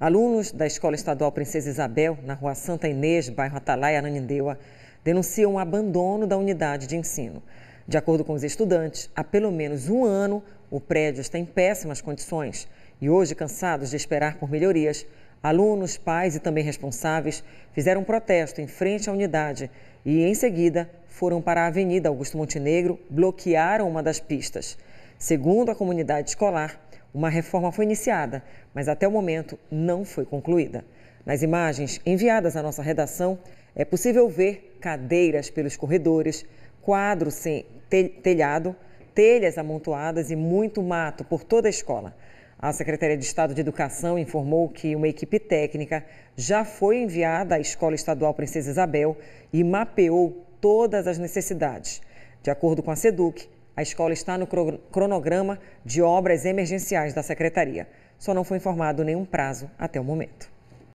Alunos da Escola Estadual Princesa Isabel, na rua Santa Inês, bairro Atalaia, Ananindeua, denunciam o abandono da unidade de ensino. De acordo com os estudantes, há pelo menos um ano o prédio está em péssimas condições e hoje, cansados de esperar por melhorias, alunos, pais e também responsáveis fizeram um protesto em frente à unidade e, em seguida, foram para a Avenida Augusto Montenegro, bloquearam uma das pistas. Segundo a comunidade escolar, uma reforma foi iniciada, mas até o momento não foi concluída. Nas imagens enviadas à nossa redação, é possível ver cadeiras pelos corredores, quadro sem telhado, telhas amontoadas e muito mato por toda a escola. A Secretaria de Estado de Educação informou que uma equipe técnica já foi enviada à Escola Estadual Princesa Isabel e mapeou todas as necessidades. De acordo com a SEDUC, a escola está no cronograma de obras emergenciais da secretaria. Só não foi informado nenhum prazo até o momento.